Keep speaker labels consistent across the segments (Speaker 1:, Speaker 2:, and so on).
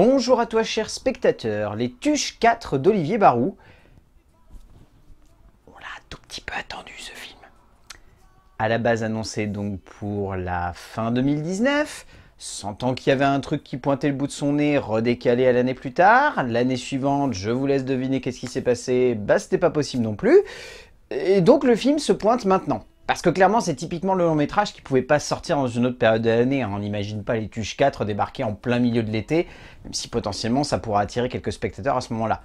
Speaker 1: Bonjour à toi cher spectateur, les Tuches 4 d'Olivier Barou. On l'a un tout petit peu attendu ce film. À la base annoncé donc pour la fin 2019, sentant qu'il y avait un truc qui pointait le bout de son nez, redécalé à l'année plus tard. L'année suivante, je vous laisse deviner qu'est-ce qui s'est passé, bah c'était pas possible non plus. Et donc le film se pointe maintenant. Parce que clairement, c'est typiquement le long métrage qui pouvait pas sortir dans une autre période de l'année. Hein. On n'imagine pas les Tuches 4 débarquer en plein milieu de l'été, même si potentiellement ça pourrait attirer quelques spectateurs à ce moment-là.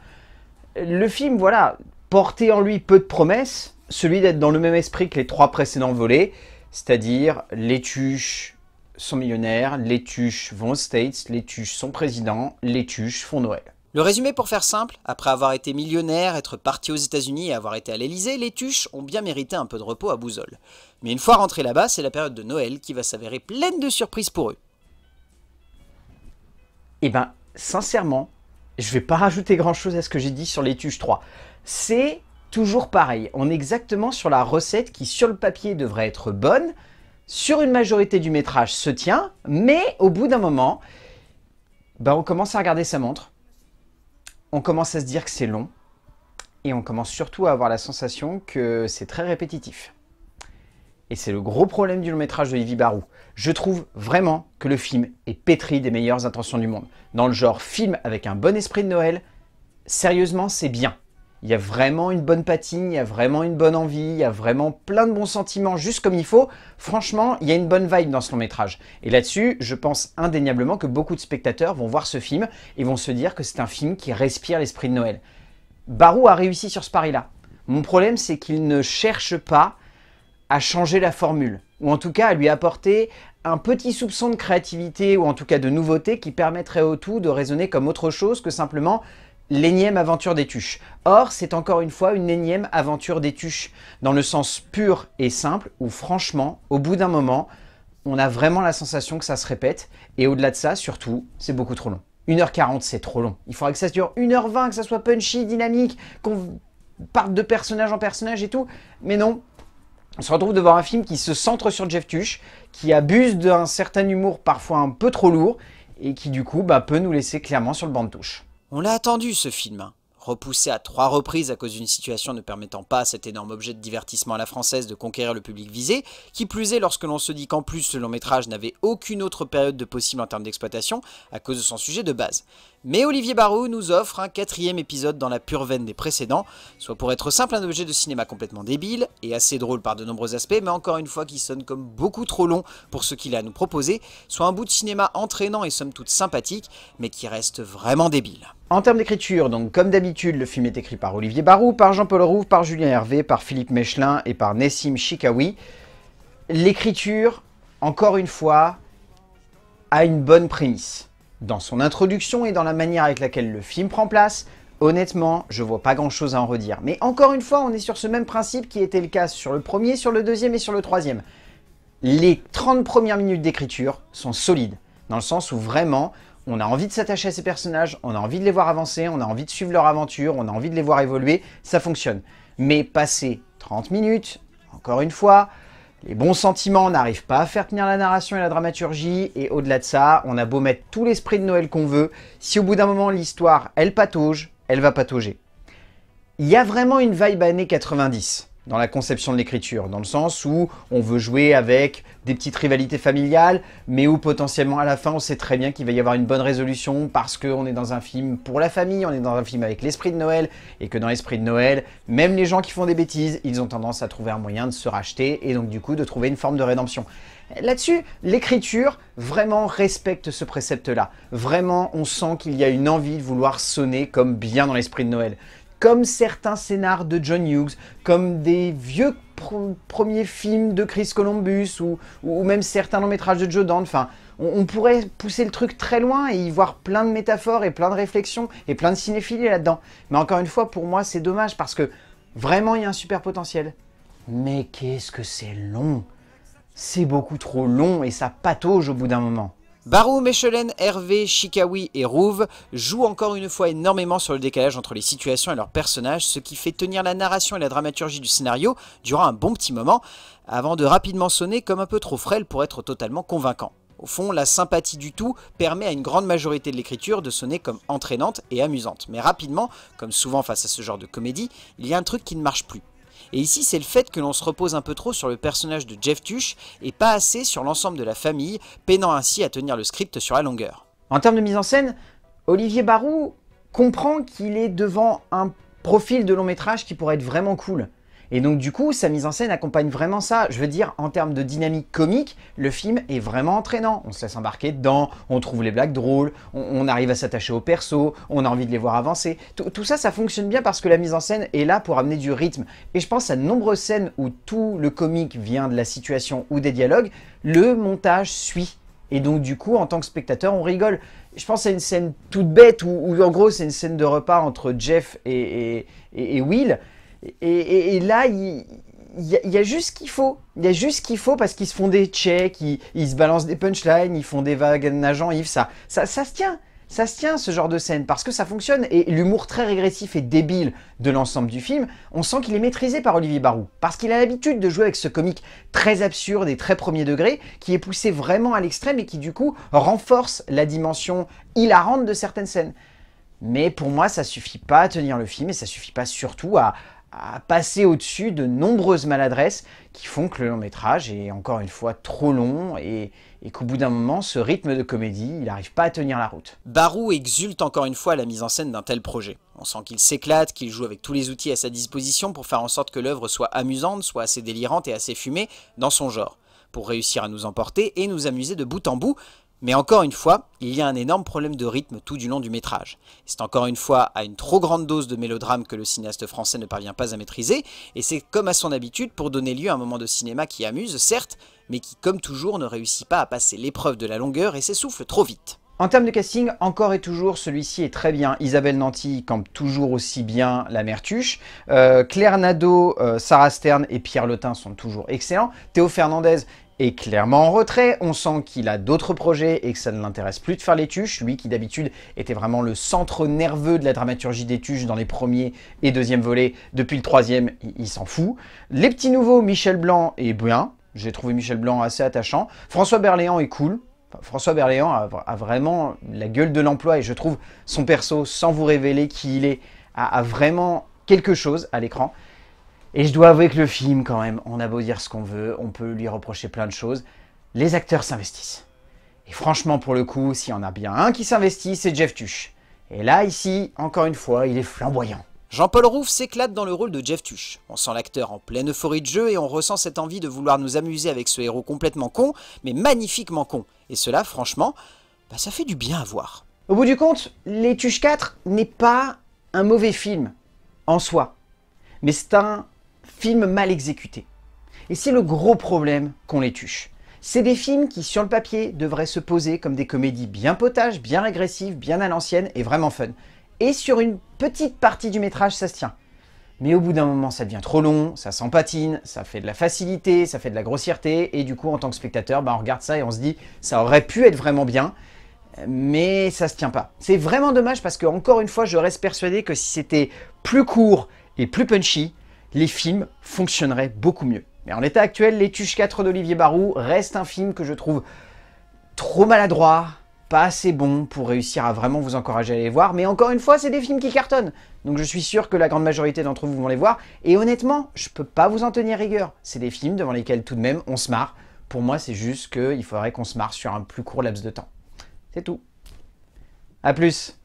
Speaker 1: Le film, voilà, portait en lui peu de promesses, celui d'être dans le même esprit que les trois précédents volets, c'est-à-dire les Tuches sont millionnaires, les Tuches vont aux States, les Tuches sont présidents, les Tuches font Noël. Le résumé pour faire simple, après avoir été millionnaire, être parti aux États-Unis et avoir été à l'Elysée, les Tuches ont bien mérité un peu de repos à Bouzol. Mais une fois rentrés là-bas, c'est la période de Noël qui va s'avérer pleine de surprises pour eux. Eh ben, sincèrement, je vais pas rajouter grand-chose à ce que j'ai dit sur les Tuches 3. C'est toujours pareil, on est exactement sur la recette qui sur le papier devrait être bonne, sur une majorité du métrage se tient, mais au bout d'un moment, ben on commence à regarder sa montre on commence à se dire que c'est long et on commence surtout à avoir la sensation que c'est très répétitif. Et c'est le gros problème du long métrage de Yvi Barou. Je trouve vraiment que le film est pétri des meilleures intentions du monde. Dans le genre film avec un bon esprit de Noël, sérieusement, c'est bien. Il y a vraiment une bonne patine, il y a vraiment une bonne envie, il y a vraiment plein de bons sentiments, juste comme il faut. Franchement, il y a une bonne vibe dans ce long métrage. Et là-dessus, je pense indéniablement que beaucoup de spectateurs vont voir ce film et vont se dire que c'est un film qui respire l'esprit de Noël. Barou a réussi sur ce pari-là. Mon problème, c'est qu'il ne cherche pas à changer la formule, ou en tout cas à lui apporter un petit soupçon de créativité, ou en tout cas de nouveauté, qui permettrait au tout de raisonner comme autre chose que simplement l'énième aventure des tuches. Or, c'est encore une fois une énième aventure des tuches, dans le sens pur et simple, où franchement, au bout d'un moment, on a vraiment la sensation que ça se répète, et au-delà de ça, surtout, c'est beaucoup trop long. 1h40, c'est trop long. Il faudrait que ça dure 1h20, que ça soit punchy, dynamique, qu'on parte de personnage en personnage et tout. Mais non, on se retrouve devant un film qui se centre sur Jeff Tuch, qui abuse d'un certain humour parfois un peu trop lourd, et qui du coup bah, peut nous laisser clairement sur le banc de touche. On l'a attendu ce film, hein. repoussé à trois reprises à cause d'une situation ne permettant pas à cet énorme objet de divertissement à la française de conquérir le public visé, qui plus est lorsque l'on se dit qu'en plus ce long métrage n'avait aucune autre période de possible en termes d'exploitation à cause de son sujet de base. Mais Olivier Barou nous offre un quatrième épisode dans la pure veine des précédents, soit pour être simple un objet de cinéma complètement débile et assez drôle par de nombreux aspects, mais encore une fois qui sonne comme beaucoup trop long pour ce qu'il a à nous proposer, soit un bout de cinéma entraînant et somme toute sympathique, mais qui reste vraiment débile. En termes d'écriture, donc comme d'habitude, le film est écrit par Olivier Barou, par Jean-Paul Rouve, par Julien Hervé, par Philippe Mechelin et par Nessim Chikawi. L'écriture, encore une fois, a une bonne prémisse dans son introduction et dans la manière avec laquelle le film prend place, honnêtement, je vois pas grand chose à en redire. Mais encore une fois, on est sur ce même principe qui était le cas sur le premier, sur le deuxième et sur le troisième. Les 30 premières minutes d'écriture sont solides, dans le sens où vraiment, on a envie de s'attacher à ces personnages, on a envie de les voir avancer, on a envie de suivre leur aventure, on a envie de les voir évoluer, ça fonctionne. Mais passer 30 minutes, encore une fois, les bons sentiments n'arrivent pas à faire tenir la narration et la dramaturgie, et au-delà de ça, on a beau mettre tout l'esprit de Noël qu'on veut, si au bout d'un moment l'histoire, elle patauge, elle va patauger. Il y a vraiment une vibe années 90 dans la conception de l'écriture, dans le sens où on veut jouer avec des petites rivalités familiales, mais où potentiellement à la fin on sait très bien qu'il va y avoir une bonne résolution parce qu'on est dans un film pour la famille, on est dans un film avec l'esprit de Noël, et que dans l'esprit de Noël, même les gens qui font des bêtises, ils ont tendance à trouver un moyen de se racheter et donc du coup de trouver une forme de rédemption. Là-dessus, l'écriture vraiment respecte ce précepte-là. Vraiment, on sent qu'il y a une envie de vouloir sonner comme bien dans l'esprit de Noël comme certains scénars de John Hughes, comme des vieux premiers films de Chris Columbus ou, même certains longs métrages de Joe Dante. Enfin, on, pourrait pousser le truc très loin et y voir plein de métaphores et plein de réflexions et plein de cinéphilie là-dedans. Mais encore une fois, pour moi, c'est dommage parce que vraiment, il y a un super potentiel. Mais qu'est-ce que c'est long C'est beaucoup trop long et ça patauge au bout d'un moment. Barou, Mechelen, Hervé, Shikawi et Rouve jouent encore une fois énormément sur le décalage entre les situations et leurs personnages, ce qui fait tenir la narration et la dramaturgie du scénario durant un bon petit moment, avant de rapidement sonner comme un peu trop frêle pour être totalement convaincant. Au fond, la sympathie du tout permet à une grande majorité de l'écriture de sonner comme entraînante et amusante. Mais rapidement, comme souvent face à ce genre de comédie, il y a un truc qui ne marche plus. Et ici, c'est le fait que l'on se repose un peu trop sur le personnage de Jeff Tush et pas assez sur l'ensemble de la famille, peinant ainsi à tenir le script sur la longueur. En termes de mise en scène, Olivier Barou comprend qu'il est devant un profil de long métrage qui pourrait être vraiment cool. Et donc du coup, sa mise en scène accompagne vraiment ça. Je veux dire, en termes de dynamique comique, le film est vraiment entraînant. On se laisse embarquer dedans, on trouve les blagues drôles, on, arrive à s'attacher aux perso, on a envie de les voir avancer. tout ça, ça fonctionne bien parce que la mise en scène est là pour amener du rythme. Et je pense à de nombreuses scènes où tout le comique vient de la situation ou des dialogues, le montage suit. Et donc du coup, en tant que spectateur, on rigole. Je pense à une scène toute bête où, en gros, c'est une scène de repas entre Jeff et Will. Et, là, il, y, a juste ce qu'il faut. Il y a juste ce qu'il faut parce qu'ils se font des checks, ils, se balancent des punchlines, ils font des vagues nageant, Yves. Ça, ça, ça se tient. Ça se tient ce genre de scène parce que ça fonctionne et l'humour très régressif et débile de l'ensemble du film, on sent qu'il est maîtrisé par Olivier Barou parce qu'il a l'habitude de jouer avec ce comique très absurde et très premier degré qui est poussé vraiment à l'extrême et qui du coup renforce la dimension hilarante de certaines scènes. Mais pour moi, ça suffit pas à tenir le film et ça suffit pas surtout à, à passer au-dessus de nombreuses maladresses qui font que le long métrage est encore une fois trop long et, qu'au bout d'un moment, ce rythme de comédie, il n'arrive pas à tenir la route. Barou exulte encore une fois la mise en scène d'un tel projet. On sent qu'il s'éclate, qu'il joue avec tous les outils à sa disposition pour faire en sorte que l'œuvre soit amusante, soit assez délirante et assez fumée dans son genre pour réussir à nous emporter et nous amuser de bout en bout, mais encore une fois, il y a un énorme problème de rythme tout du long du métrage. C'est encore une fois à une trop grande dose de mélodrame que le cinéaste français ne parvient pas à maîtriser, et c'est comme à son habitude pour donner lieu à un moment de cinéma qui amuse, certes, mais qui comme toujours ne réussit pas à passer l'épreuve de la longueur et s'essouffle trop vite. En termes de casting, encore et toujours, celui-ci est très bien. Isabelle Nanty campe toujours aussi bien la Mertuche. Euh, Claire Nadeau, euh, Sarah Stern et Pierre Letin sont toujours excellents. Théo Fernandez, et clairement en retrait, on sent qu'il a d'autres projets et que ça ne l'intéresse plus de faire les tuches, lui qui d'habitude était vraiment le centre nerveux de la dramaturgie des tuches dans les premiers et deuxième volets, depuis le troisième, il, s'en fout. Les petits nouveaux, Michel Blanc est bien, j'ai trouvé Michel Blanc assez attachant, François Berléand est cool, François Berléand a, vraiment la gueule de l'emploi et je trouve son perso, sans vous révéler qui il est, a vraiment quelque chose à l'écran. Et je dois avouer que le film, quand même, on a beau dire ce qu'on veut, on peut lui reprocher plein de choses, les acteurs s'investissent. Et franchement, pour le coup, s'il y en a bien un qui s'investit, c'est Jeff Tuch. Et là, ici, encore une fois, il est flamboyant. Jean-Paul Rouff s'éclate dans le rôle de Jeff Tuch. On sent l'acteur en pleine euphorie de jeu et on ressent cette envie de vouloir nous amuser avec ce héros complètement con, mais magnifiquement con. Et cela, franchement, bah, ça fait du bien à voir. Au bout du compte, Les Tuches 4 n'est pas un mauvais film, en soi. Mais c'est un films mal exécutés. Et c'est le gros problème qu'on les touche. C'est des films qui, sur le papier, devraient se poser comme des comédies bien potages, bien agressives, bien à l'ancienne et vraiment fun. Et sur une petite partie du métrage, ça se tient. Mais au bout d'un moment, ça devient trop long, ça s'empatine, ça fait de la facilité, ça fait de la grossièreté, et du coup, en tant que spectateur, bah, on regarde ça et on se dit, ça aurait pu être vraiment bien, mais ça se tient pas. C'est vraiment dommage parce que, encore une fois, je reste persuadé que si c'était plus court et plus punchy, les films fonctionneraient beaucoup mieux. Mais en l'état actuel, Les Tuches 4 d'Olivier Barou reste un film que je trouve trop maladroit, pas assez bon pour réussir à vraiment vous encourager à les voir, mais encore une fois, c'est des films qui cartonnent. Donc je suis sûr que la grande majorité d'entre vous vont les voir, et honnêtement, je peux pas vous en tenir rigueur. C'est des films devant lesquels tout de même on se marre. Pour moi, c'est juste qu'il faudrait qu'on se marre sur un plus court laps de temps. C'est tout. A plus